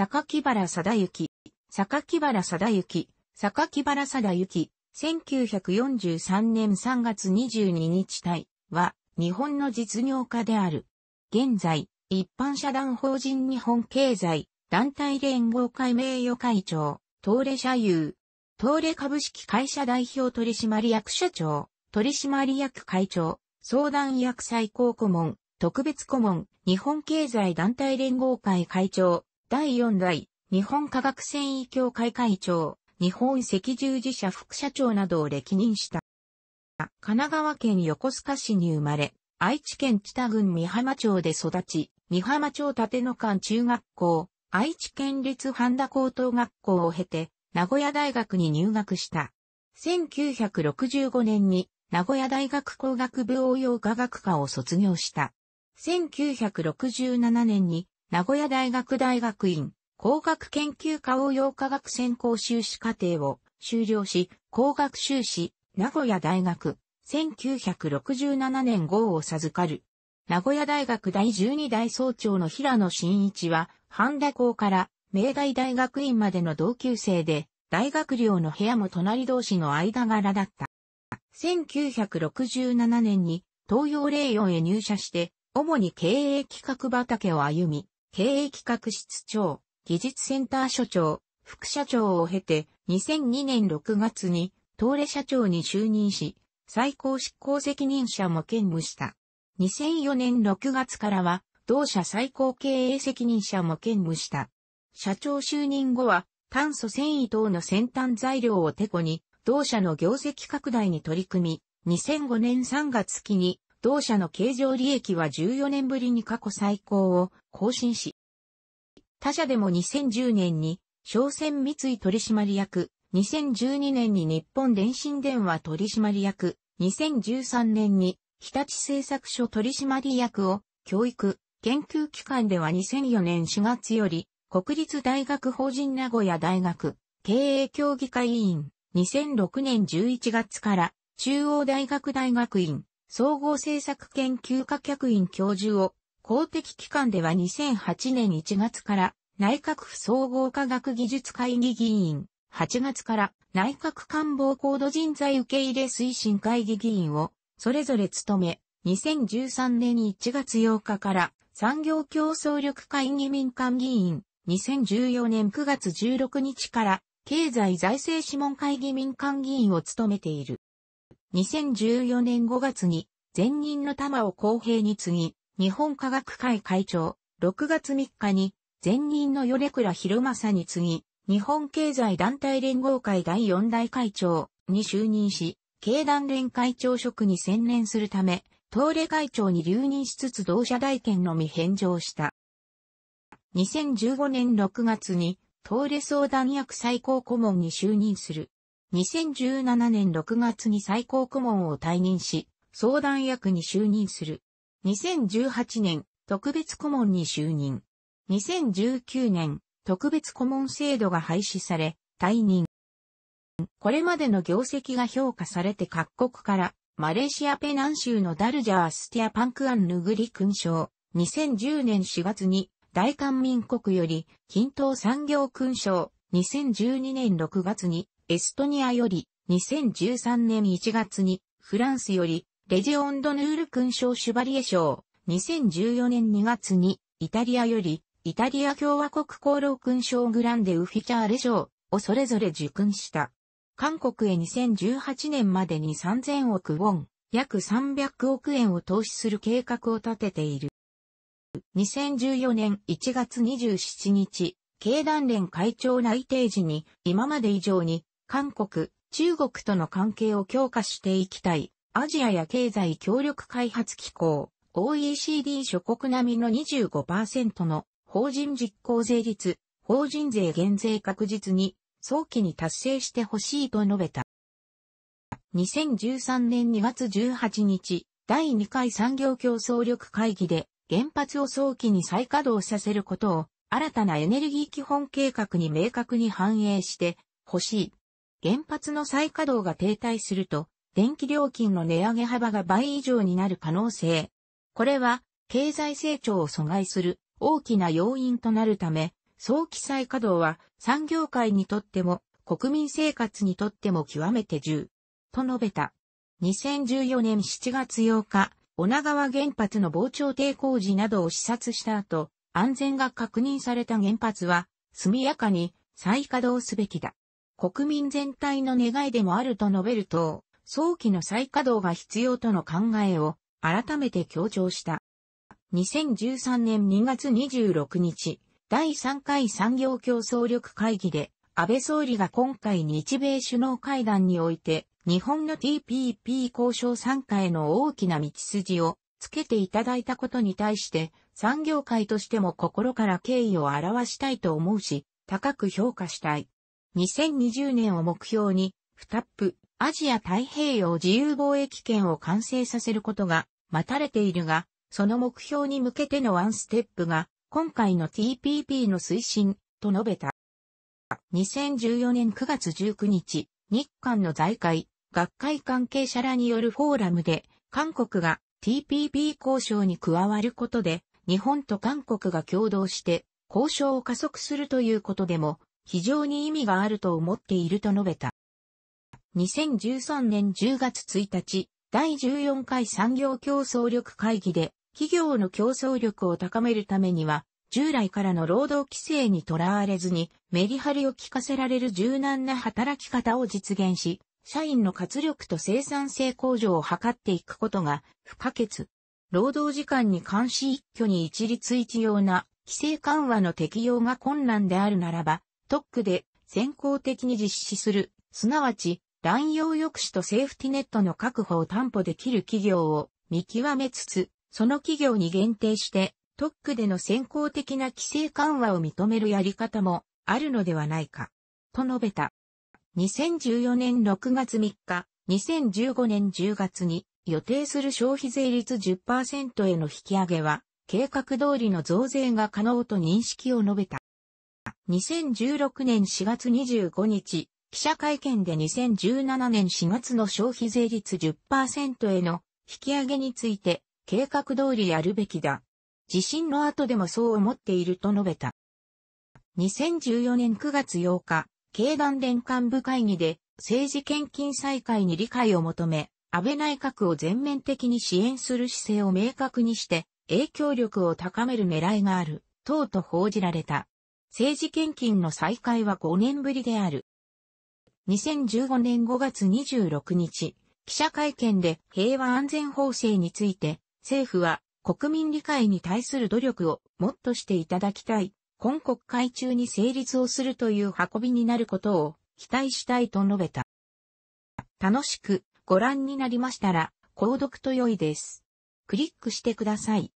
坂木原貞幸、坂木原貞幸、坂木原貞幸、1943年3月22日体は、日本の実業家である。現在、一般社団法人日本経済、団体連合会名誉会長、東レ社有、東レ株式会社代表取締役社長、取締役会長、相談役最高顧問、特別顧問、日本経済団体連合会会長、第4代、日本科学繊維協会会長、日本赤十字社副社長などを歴任した。神奈川県横須賀市に生まれ、愛知県北郡美浜町で育ち、美浜町立野間中学校、愛知県立半田高等学校を経て、名古屋大学に入学した。1965年に名古屋大学工学部応用科学科を卒業した。1967年に名古屋大学大学院工学研究科応用科学専攻修士課程を修了し、工学修士、名古屋大学、1967年号を授かる。名古屋大学第12代総長の平野真一は、半田校から明大大学院までの同級生で、大学寮の部屋も隣同士の間柄だった。1967年に東洋霊園へ入社して、主に経営企画畑を歩み、経営企画室長、技術センター所長、副社長を経て、2002年6月に、東レ社長に就任し、最高執行責任者も兼務した。2004年6月からは、同社最高経営責任者も兼務した。社長就任後は、炭素繊維等の先端材料をテコに、同社の業績拡大に取り組み、2005年3月期に、同社の経常利益は14年ぶりに過去最高を更新し、他社でも2010年に商船三井取締役、2012年に日本電信電話取締役、2013年に日立製作所取締役を教育、研究機関では2004年4月より国立大学法人名古屋大学経営協議会委員、2006年11月から中央大学大学院総合政策研究科客員教授を公的機関では2008年1月から内閣府総合科学技術会議議員、8月から内閣官房高度人材受け入れ推進会議議員をそれぞれ務め、2013年1月8日から産業競争力会議民間議員、2014年9月16日から経済財政諮問会議民間議員を務めている。2014年5月に前任の玉を公平に継ぎ、日本科学会会長、6月3日に、前任の米倉博正に次ぎ、日本経済団体連合会第4代会長に就任し、経団連会長職に専念するため、東レ会長に留任しつつ同社大権のみ返上した。2015年6月に、東レ相談役最高顧問に就任する。2017年6月に最高顧問を退任し、相談役に就任する。2018年、特別顧問に就任。2019年、特別顧問制度が廃止され、退任。これまでの業績が評価されて各国から、マレーシアペナン州のダルジャー・スティア・パンクアン・ヌグリ勲章、2010年4月に、大韓民国より、均等産業勲章、2012年6月に、エストニアより、2013年1月に、フランスより、レジオンドヌール勲章シュバリエ賞、2014年2月に、イタリアより、イタリア共和国功労勲章グランデウフィチャーレ賞をそれぞれ受勲した。韓国へ2018年までに3000億ウォン、約300億円を投資する計画を立てている。2014年1月27日、経団連会長内定時に、今まで以上に、韓国、中国との関係を強化していきたい。アジアや経済協力開発機構、OECD 諸国並みの25%の法人実行税率、法人税減税確実に早期に達成してほしいと述べた。2013年2月18日、第2回産業競争力会議で原発を早期に再稼働させることを新たなエネルギー基本計画に明確に反映してほしい。原発の再稼働が停滞すると電気料金の値上げ幅が倍以上になる可能性。これは、経済成長を阻害する大きな要因となるため、早期再稼働は産業界にとっても国民生活にとっても極めて重。と述べた。2014年7月8日、女川原発の膨張抵工事などを視察した後、安全が確認された原発は速やかに再稼働すべきだ。国民全体の願いでもあると述べると、早期の再稼働が必要との考えを改めて強調した。2013年2月26日、第3回産業競争力会議で、安倍総理が今回日米首脳会談において、日本の TPP 交渉参加への大きな道筋をつけていただいたことに対して、産業界としても心から敬意を表したいと思うし、高く評価したい。2020年を目標に、フタップ、アジア太平洋自由貿易圏を完成させることが待たれているが、その目標に向けてのワンステップが、今回の TPP の推進、と述べた。2014年9月19日、日韓の財界、学会関係者らによるフォーラムで、韓国が TPP 交渉に加わることで、日本と韓国が共同して交渉を加速するということでも非常に意味があると思っていると述べた。2013年10月1日、第14回産業競争力会議で、企業の競争力を高めるためには、従来からの労働規制にとらわれずに、メリハリを効かせられる柔軟な働き方を実現し、社員の活力と生産性向上を図っていくことが不可欠。労働時間に関し一挙に一律一様な規制緩和の適用が困難であるならば、特区で先行的に実施する、すなわち乱用抑止とセーフティネットの確保を担保できる企業を見極めつつ、その企業に限定して特区での先行的な規制緩和を認めるやり方もあるのではないか、と述べた。2014年6月3日、2015年10月に予定する消費税率10%への引き上げは、計画通りの増税が可能と認識を述べた。2016年4月25日、記者会見で2017年4月の消費税率10%への引き上げについて計画通りやるべきだ。地震の後でもそう思っていると述べた。2014年9月8日、経団連幹部会議で政治献金再開に理解を求め、安倍内閣を全面的に支援する姿勢を明確にして影響力を高める狙いがある、等と報じられた。政治献金の再開は5年ぶりである。2015年5月26日、記者会見で平和安全法制について、政府は国民理解に対する努力をもっとしていただきたい。今国会中に成立をするという運びになることを期待したいと述べた。楽しくご覧になりましたら、購読と良いです。クリックしてください。